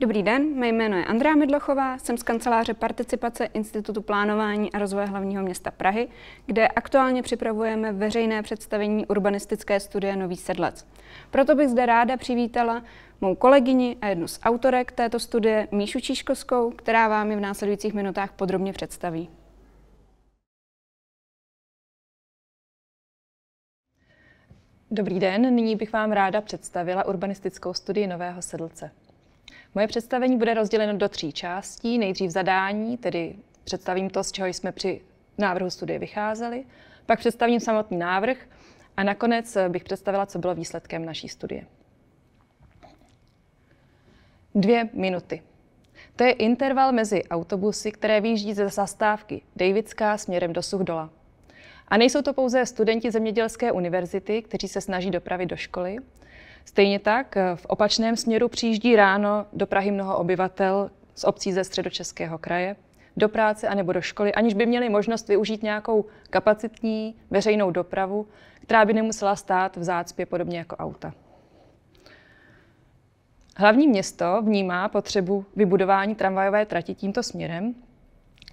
Dobrý den, mé jméno je Andrá Midlochová, jsem z kanceláře Participace Institutu plánování a rozvoje hlavního města Prahy, kde aktuálně připravujeme veřejné představení urbanistické studie Nový sedlec. Proto bych zde ráda přivítala mou kolegyni a jednu z autorek této studie, Míšu Číškovskou, která vám je v následujících minutách podrobně představí. Dobrý den, nyní bych vám ráda představila urbanistickou studii Nového sedlce. Moje představení bude rozděleno do tří částí. Nejdřív zadání, tedy představím to, z čeho jsme při návrhu studie vycházeli, pak představím samotný návrh a nakonec eh, bych představila, co bylo výsledkem naší studie. Dvě minuty. To je interval mezi autobusy, které vyjíždí ze zastávky Davidská směrem do Suchdola. A nejsou to pouze studenti Zemědělské univerzity, kteří se snaží dopravit do školy, Stejně tak eh, v opačném směru přijíždí ráno do Prahy mnoho obyvatel z obcí ze středočeského kraje do práce anebo do školy, aniž by měli možnost využít nějakou kapacitní veřejnou dopravu, která by nemusela stát v zácpě podobně jako auta. Hlavní město vnímá potřebu vybudování tramvajové trati tímto směrem.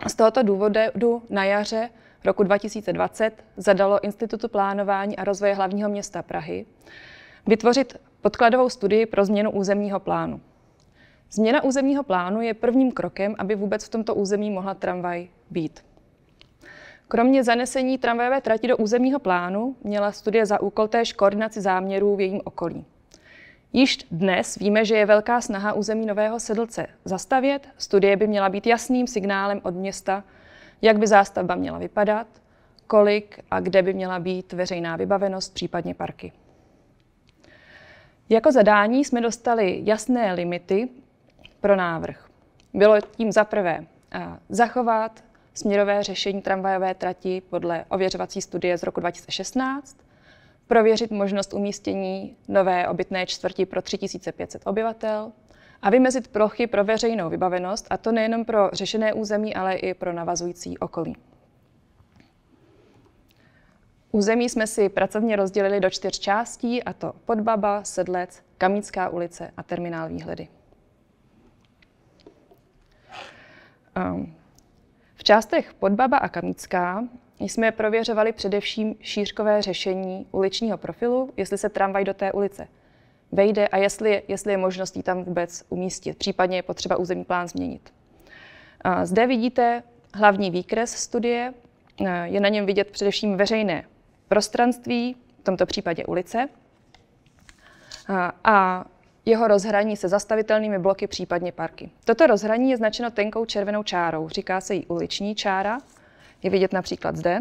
Z tohoto důvodu na jaře roku 2020 zadalo Institutu plánování a rozvoje hlavního města Prahy Vytvořit podkladovou studii pro změnu územního plánu. Změna územního plánu je prvním krokem, aby vůbec v tomto území mohla tramvaj být. Kromě zanesení tramvajové trati do územního plánu měla studie za úkol též koordinaci záměrů v jejím okolí. Již dnes víme, že je velká snaha území Nového Sedlce zastavět. Studie by měla být jasným signálem od města, jak by zástavba měla vypadat, kolik a kde by měla být veřejná vybavenost, případně parky. Jako zadání jsme dostali jasné limity pro návrh. Bylo tím zaprvé eh, zachovat směrové řešení tramvajové trati podle ověřovací studie z roku 2016, prověřit možnost umístění nové obytné čtvrti pro 3500 obyvatel a vymezit plochy pro veřejnou vybavenost, a to nejenom pro řešené území, ale i pro navazující okolí. Území jsme si pracovně rozdělili do čtyř částí, a to Podbaba, Sedlec, Kamícká ulice a terminál výhledy. Ehm, v částech Podbaba a Kamícká jsme prověřovali především šířkové řešení uličního profilu, jestli se tramvaj do té ulice vejde a jestli, jestli je možností tam vůbec umístit, případně je potřeba územní plán změnit. Ehm, zde vidíte hlavní výkres studie, ehm, je na něm vidět především veřejné prostranství, v tomto případě ulice, a jeho rozhraní se zastavitelnými bloky, případně parky. Toto rozhraní je značeno tenkou červenou čárou, říká se jí uliční čára, je vidět například zde.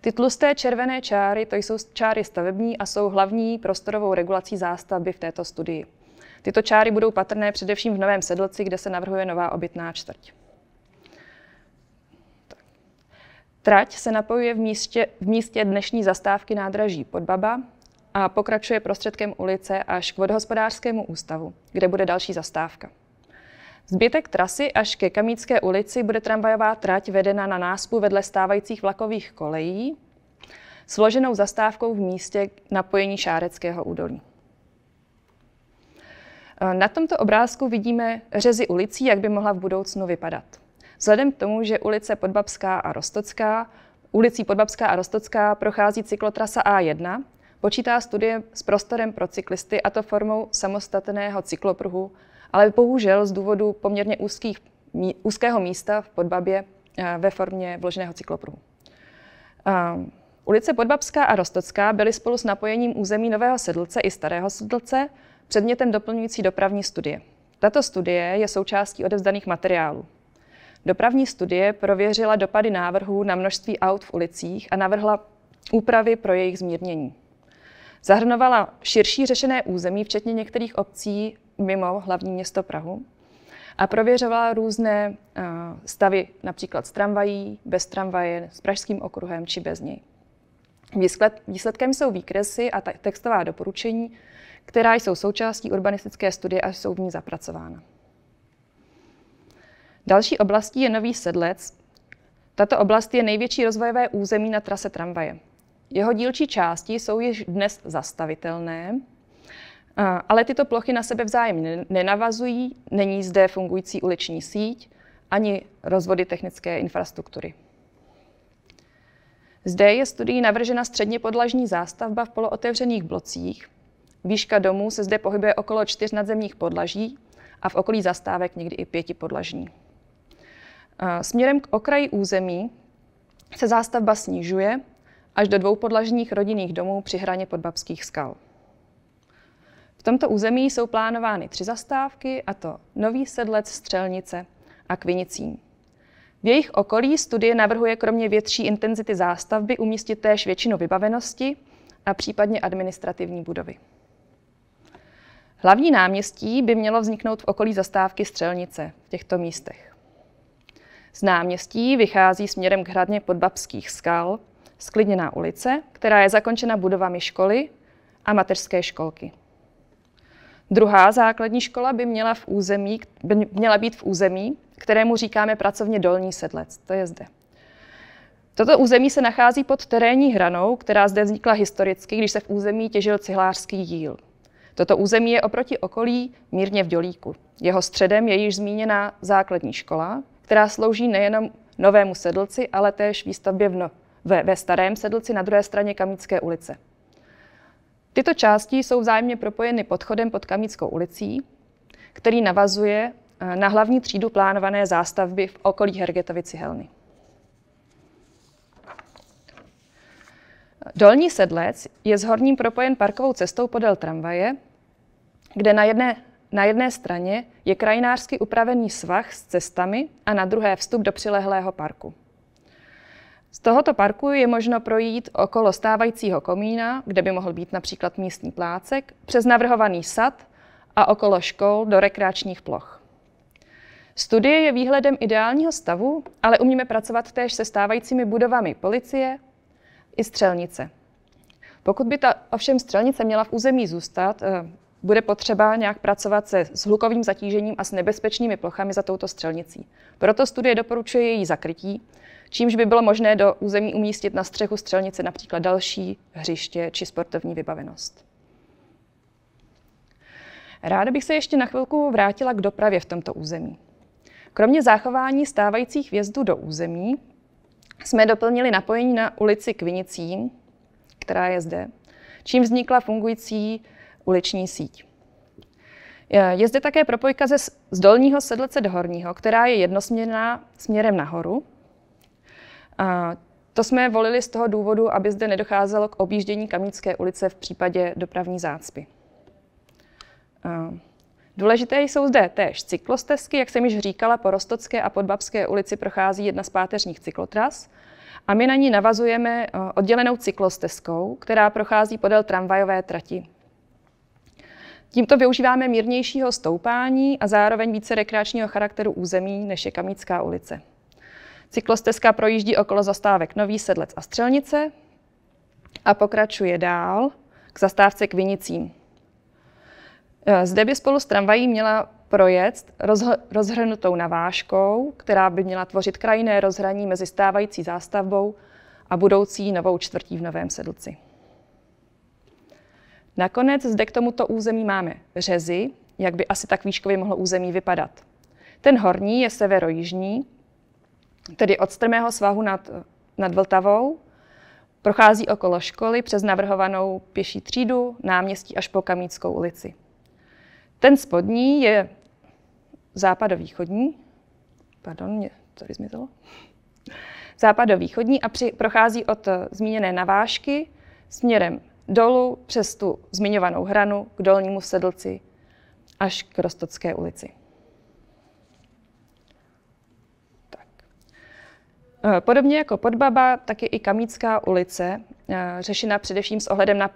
Ty tlusté červené čáry, to jsou čáry stavební a jsou hlavní prostorovou regulací zástavby v této studii. Tyto čáry budou patrné především v Novém Sedlci, kde se navrhuje nová obytná čtvrť. Trať se napojuje v místě, v místě dnešní zastávky nádraží Podbaba a pokračuje prostředkem ulice až k vodohospodářskému ústavu, kde bude další zastávka. Zbytek trasy až ke Kamícké ulici bude tramvajová trať vedena na náspu vedle stávajících vlakových kolejí s vloženou zastávkou v místě napojení Šáreckého údolí. Na tomto obrázku vidíme řezy ulicí, jak by mohla v budoucnu vypadat. Vzhledem k tomu, že ulice Podbabská a Rostocká, ulicí Podbabská a Rostocká prochází cyklotrasa A1, počítá studie s prostorem pro cyklisty a to formou samostatného cyklopruhu, ale bohužel z důvodu poměrně úzkých, úzkého místa v Podbabě eh, ve formě vloženého cyklopruhu. Um, ulice Podbabská a Rostocká byly spolu s napojením území Nového Sedlce i Starého Sedlce předmětem doplňující dopravní studie. Tato studie je součástí odevzdaných materiálů. Dopravní studie prověřila dopady návrhů na množství aut v ulicích a navrhla úpravy pro jejich zmírnění. Zahrnovala širší řešené území, včetně některých obcí mimo hlavní město Prahu, a prověřovala různé eh, stavy, například s tramvají, bez tramvaje, s Pražským okruhem či bez něj. Výsledkem jsou výkresy a textová doporučení, která jsou součástí urbanistické studie a jsou v ní zapracována. Další oblastí je Nový Sedlec. Tato oblast je největší rozvojové území na trase tramvaje. Jeho dílčí části jsou již dnes zastavitelné, ale tyto plochy na sebe vzájemně nenavazují, není zde fungující uliční síť ani rozvody technické infrastruktury. Zde je studií navržena středně podlažní zástavba v polootevřených blocích. Výška domů se zde pohybuje okolo čtyř nadzemních podlaží a v okolí zastávek někdy i pěti podlažní. Směrem k okraji území se zástavba snižuje až do dvou podlažních rodinných domů při hraně podbabských skal. V tomto území jsou plánovány tři zastávky, a to Nový Sedlec, Střelnice a Kvinicín. V jejich okolí studie navrhuje kromě větší intenzity zástavby umístit též většinu vybavenosti a případně administrativní budovy. Hlavní náměstí by mělo vzniknout v okolí zastávky Střelnice v těchto místech. Z náměstí vychází směrem k hradně podbabských skal sklidněná ulice, která je zakončena budovami školy a mateřské školky. Druhá základní škola by měla, v území, by měla být v území, kterému říkáme pracovně dolní sedlec. To je zde. Toto území se nachází pod terénní hranou, která zde vznikla historicky, když se v území těžil cihlářský díl. Toto území je oproti okolí mírně v dolíku. Jeho středem je již zmíněná základní škola, která slouží nejenom novému sedlci, ale též výstavbě v no, ve, ve starém sedlci na druhé straně Kamícké ulice. Tyto části jsou vzájemně propojeny podchodem pod Kamíckou ulicí, který navazuje eh, na hlavní třídu plánované zástavby v okolí Hergetovy cihelny. Dolní sedlec je s horním propojen parkovou cestou podél tramvaje, kde na jedné na jedné straně je krajinářsky upravený svah s cestami a na druhé vstup do přilehlého parku. Z tohoto parku je možno projít okolo stávajícího komína, kde by mohl být například místní plácek, přes navrhovaný sad a okolo škol do rekreačních ploch. Studie je výhledem ideálního stavu, ale umíme pracovat též se stávajícími budovami policie i střelnice. Pokud by ta ovšem střelnice měla v území zůstat, eh, bude potřeba nějak pracovat se s hlukovým zatížením a s nebezpečnými plochami za touto střelnicí. Proto studie doporučuje její zakrytí, čímž by bylo možné do území umístit na střechu střelnice například další hřiště či sportovní vybavenost. Ráda bych se ještě na chvilku vrátila k dopravě v tomto území. Kromě zachování stávajících vjezdů do území jsme doplnili napojení na ulici Kvinicím, která je zde, čím vznikla fungující uliční síť. Je zde také propojka ze, z dolního sedlece do horního, která je jednosměrná směrem nahoru. A to jsme volili z toho důvodu, aby zde nedocházelo k objíždění Kamínské ulice v případě dopravní zácpy. A důležité jsou zde též cyklostezky, jak jsem již říkala, po Rostocké a Podbabské ulici prochází jedna z páteřních cyklotras a my na ní navazujeme oddělenou cyklostezkou, která prochází podél tramvajové trati Tímto využíváme mírnějšího stoupání a zároveň více rekreačního charakteru území, než je Kamícká ulice. Cyklostezka projíždí okolo zastávek Nový Sedlec a Střelnice a pokračuje dál k zastávce k Vinicím. E, zde by spolu s tramvají měla projet rozhrnutou navážkou, která by měla tvořit krajinné rozhraní mezi stávající zástavbou a budoucí novou čtvrtí v Novém Sedlci. Nakonec zde k tomuto území máme řezy, jak by asi tak výškově mohlo území vypadat. Ten horní je severojižní, tedy od strmého svahu nad, nad Vltavou, prochází okolo školy přes navrhovanou pěší třídu, náměstí až po Kamíckou ulici. Ten spodní je západovýchodní, pardon, mě tady zmizelo, západovýchodní a při, prochází od eh, zmíněné navážky směrem dolů přes tu zmiňovanou hranu k dolnímu sedlci až k Rostocké ulici. Eh, podobně jako Podbaba, tak je i Kamícká ulice eh, řešena především s ohledem na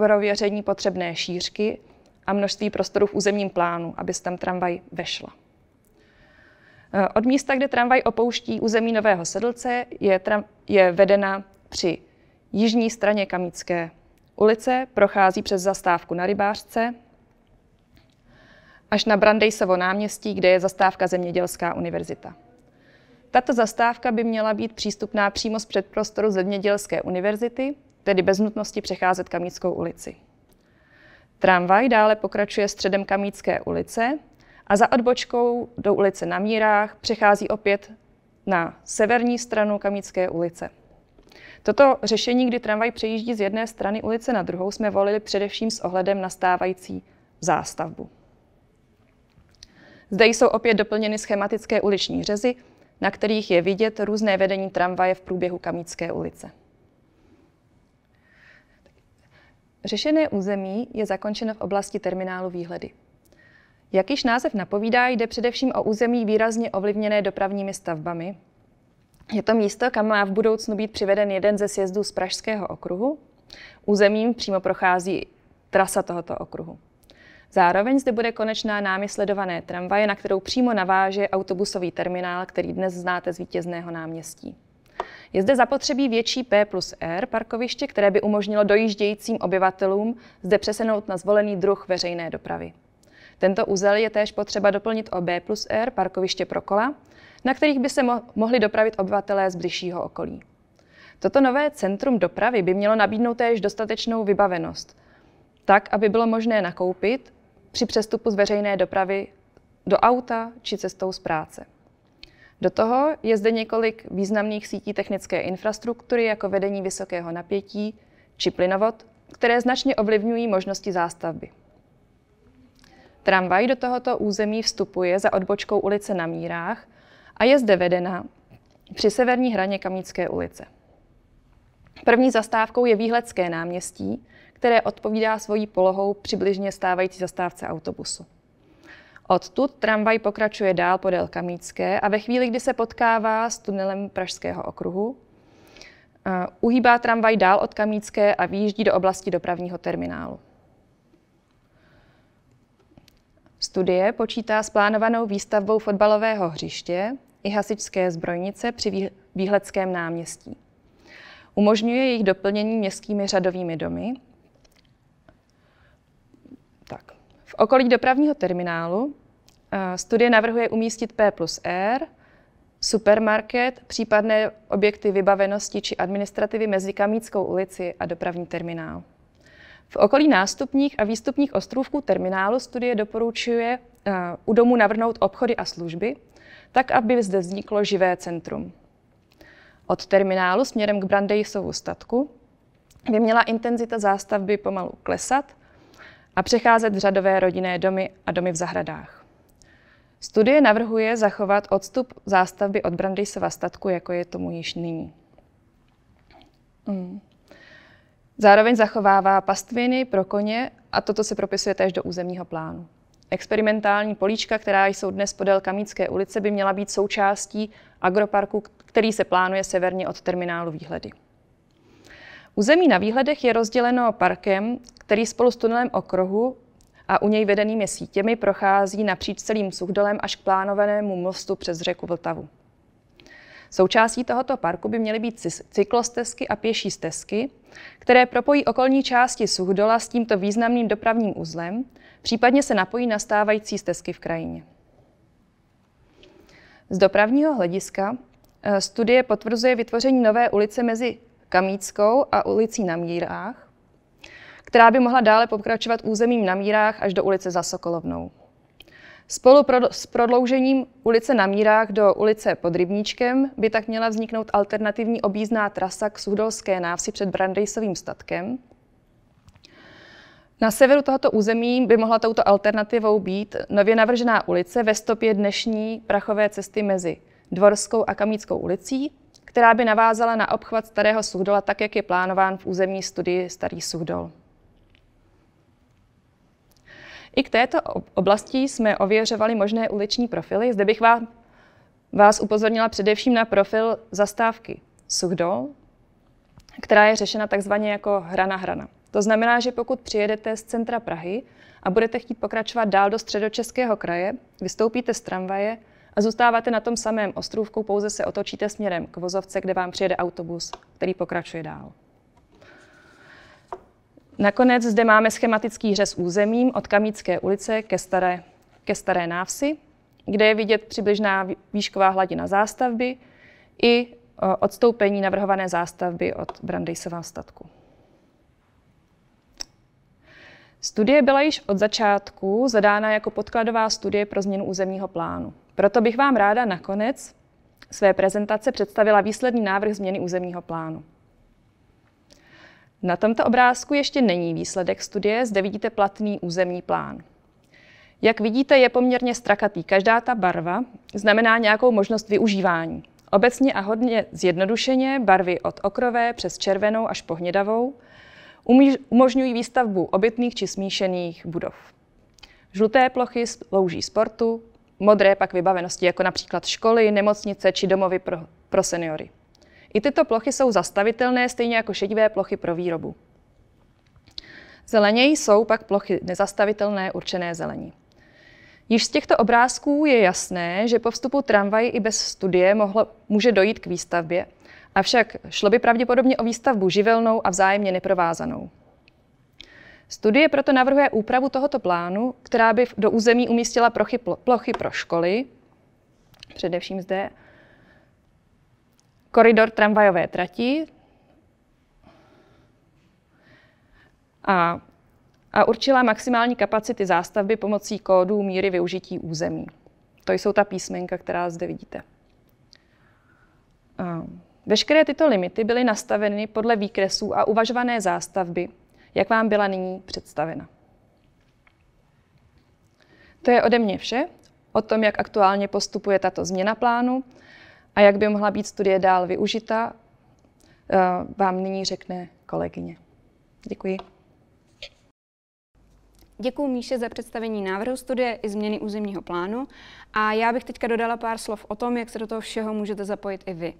prověření potřebné šířky a množství prostorů v územním plánu, aby se tam tramvaj vešla. Eh, od místa, kde tramvaj opouští území Nového Sedlce, je, tram, je vedena při jižní straně Kamícké Ulice prochází přes zastávku na rybářce až na Brandejsovo náměstí, kde je zastávka Zemědělská univerzita. Tato zastávka by měla být přístupná přímo z předprostoru Zemědělské univerzity, tedy bez nutnosti přecházet Kamíckou ulici. Tramvaj dále pokračuje středem Kamícké ulice a za odbočkou do ulice na Mírách přechází opět na severní stranu Kamícké ulice. Toto řešení, kdy tramvaj přejíždí z jedné strany ulice na druhou, jsme volili především s ohledem na stávající zástavbu. Zde jsou opět doplněny schematické uliční řezy, na kterých je vidět různé vedení tramvaje v průběhu Kamícké ulice. Řešené území je zakončeno v oblasti terminálu výhledy. Jak již název napovídá, jde především o území výrazně ovlivněné dopravními stavbami, je to místo, kam má v budoucnu být přiveden jeden ze sjezdů z Pražského okruhu. Územím přímo prochází trasa tohoto okruhu. Zároveň zde bude konečná námi sledované tramvaje, na kterou přímo naváže autobusový terminál, který dnes znáte z vítězného náměstí. Je zde zapotřebí větší P plus R parkoviště, které by umožnilo dojíždějícím obyvatelům zde přesenout na zvolený druh veřejné dopravy. Tento úzel je též potřeba doplnit o B plus R parkoviště pro kola, na kterých by se mohli dopravit obyvatelé z bližšího okolí. Toto nové centrum dopravy by mělo nabídnout též dostatečnou vybavenost, tak, aby bylo možné nakoupit při přestupu z veřejné dopravy do auta či cestou z práce. Do toho je zde několik významných sítí technické infrastruktury, jako vedení vysokého napětí či plynovod, které značně ovlivňují možnosti zástavby. Tramvaj do tohoto území vstupuje za odbočkou ulice na Mírách a je zde vedena při severní hraně Kamícké ulice. První zastávkou je Výhledské náměstí, které odpovídá svojí polohou přibližně stávající zastávce autobusu. Odtud tramvaj pokračuje dál podél Kamícké a ve chvíli, kdy se potkává s tunelem Pražského okruhu, eh, uhýbá tramvaj dál od Kamícké a výjíždí do oblasti dopravního terminálu. Studie počítá s plánovanou výstavbou fotbalového hřiště, i hasičské zbrojnice při Výhledském náměstí. Umožňuje jejich doplnění městskými řadovými domy. Tak. V okolí dopravního terminálu eh, studie navrhuje umístit P plus R, supermarket, případné objekty vybavenosti či administrativy mezi Kamíckou ulici a dopravní terminál. V okolí nástupních a výstupních ostrůvků terminálu studie doporučuje eh, u domu navrhnout obchody a služby, tak aby zde vzniklo živé centrum. Od terminálu směrem k Brandejsovu statku by měla intenzita zástavby pomalu klesat a přecházet v řadové rodinné domy a domy v zahradách. Studie navrhuje zachovat odstup zástavby od Brandejsova statku, jako je tomu již nyní. Hmm. Zároveň zachovává pastviny pro koně a toto se propisuje též do územního plánu. Experimentální políčka, která jsou dnes podél Kamícké ulice, by měla být součástí agroparku, který se plánuje severně od terminálu výhledy. Území na výhledech je rozděleno parkem, který spolu s tunelem okruhu a u něj vedenými sítěmi prochází napříč celým Suchdolem až k plánovanému mostu přes řeku Vltavu. Součástí tohoto parku by měly být cyklostezky a pěší stezky, které propojí okolní části Suchdola s tímto významným dopravním uzlem, případně se napojí na stávající stezky v krajině. Z dopravního hlediska eh, studie potvrzuje vytvoření nové ulice mezi Kamíckou a ulicí na Mírách, která by mohla dále pokračovat územím na Mírách až do ulice za Sokolovnou. Spolu s prodloužením ulice na Mírách do ulice pod Rybníčkem by tak měla vzniknout alternativní objízdná trasa k Suhdolské návsi před Brandejsovým statkem. Na severu tohoto území by mohla touto alternativou být nově navržená ulice ve stopě dnešní prachové cesty mezi Dvorskou a Kamíckou ulicí, která by navázala na obchvat Starého Suhdola tak, jak je plánován v územní studii Starý Suhdol. I k této oblasti jsme ověřovali možné uliční profily. Zde bych vás, vás upozornila především na profil zastávky Suchdol, která je řešena takzvaně jako hrana-hrana. To znamená, že pokud přijedete z centra Prahy a budete chtít pokračovat dál do středočeského kraje, vystoupíte z tramvaje a zůstáváte na tom samém ostrůvku, pouze se otočíte směrem k vozovce, kde vám přijede autobus, který pokračuje dál. Nakonec zde máme schematický řez územím od Kamícké ulice ke Staré, ke Staré návsi, kde je vidět přibližná výšková hladina zástavby i e, odstoupení navrhované zástavby od Brandejsova statku. Studie byla již od začátku zadána jako podkladová studie pro změnu územního plánu. Proto bych vám ráda nakonec své prezentace představila výsledný návrh změny územního plánu. Na tomto obrázku ještě není výsledek studie, zde vidíte platný územní plán. Jak vidíte, je poměrně strakatý. Každá ta barva znamená nějakou možnost využívání. Obecně a hodně zjednodušeně barvy od okrové přes červenou až po hnědavou umožňují výstavbu obytných či smíšených budov. Žluté plochy slouží sportu, modré pak vybavenosti jako například školy, nemocnice či domovy pro, pro seniory. I tyto plochy jsou zastavitelné, stejně jako šedivé plochy pro výrobu. Zeleněji jsou pak plochy nezastavitelné určené zelení. Již z těchto obrázků je jasné, že po vstupu tramvají i bez studie mohlo, může dojít k výstavbě, avšak šlo by pravděpodobně o výstavbu živelnou a vzájemně neprovázanou. Studie proto navrhuje úpravu tohoto plánu, která by do území umístila plochy pro školy, především zde koridor tramvajové trati a, a určila maximální kapacity zástavby pomocí kódů míry využití území. To jsou ta písmenka, která zde vidíte. A veškeré tyto limity byly nastaveny podle výkresů a uvažované zástavby, jak vám byla nyní představena. To je ode mě vše o tom, jak aktuálně postupuje tato změna plánu a jak by mohla být studie dál využita, eh, vám nyní řekne kolegyně. Děkuji. Děkuji Míše za představení návrhu studie i změny územního plánu a já bych teďka dodala pár slov o tom, jak se do toho všeho můžete zapojit i vy.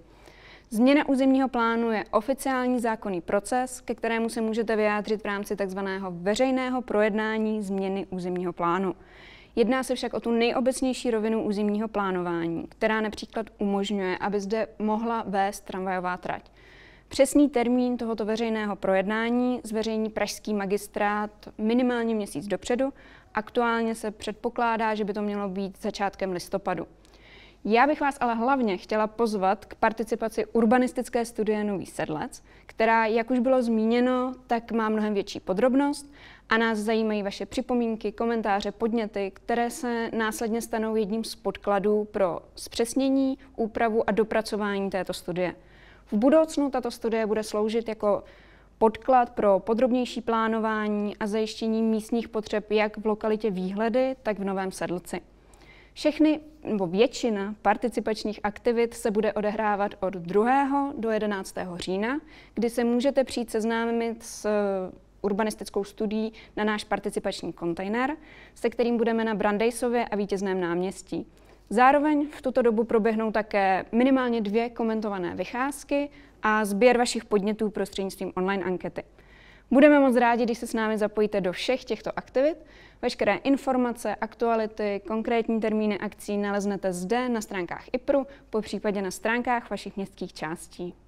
Změna územního plánu je oficiální zákonný proces, ke kterému se můžete vyjádřit v rámci tzv. veřejného projednání změny územního plánu. Jedná se však o tu nejobecnější rovinu územního plánování, která například umožňuje, aby zde mohla vést tramvajová trať. Přesný termín tohoto veřejného projednání zveřejní pražský magistrát minimálně měsíc dopředu. Aktuálně se předpokládá, že by to mělo být začátkem listopadu. Já bych vás ale hlavně chtěla pozvat k participaci urbanistické studie Nový Sedlec, která, jak už bylo zmíněno, tak má mnohem větší podrobnost a nás zajímají vaše připomínky, komentáře, podněty, které se následně stanou jedním z podkladů pro zpřesnění, úpravu a dopracování této studie. V budoucnu tato studie bude sloužit jako podklad pro podrobnější plánování a zajištění místních potřeb jak v lokalitě Výhledy, tak v Novém Sedlci. Všechny nebo většina participačních aktivit se bude odehrávat od 2. do 11. října, kdy se můžete přijít seznámit s urbanistickou studií na náš participační kontejner, se kterým budeme na Brandejsově a vítězném náměstí. Zároveň v tuto dobu proběhnou také minimálně dvě komentované vycházky a sběr vašich podnětů prostřednictvím online ankety. Budeme moc rádi, když se s námi zapojíte do všech těchto aktivit. Veškeré informace, aktuality, konkrétní termíny akcí naleznete zde na stránkách IPRu, po případě na stránkách vašich městských částí.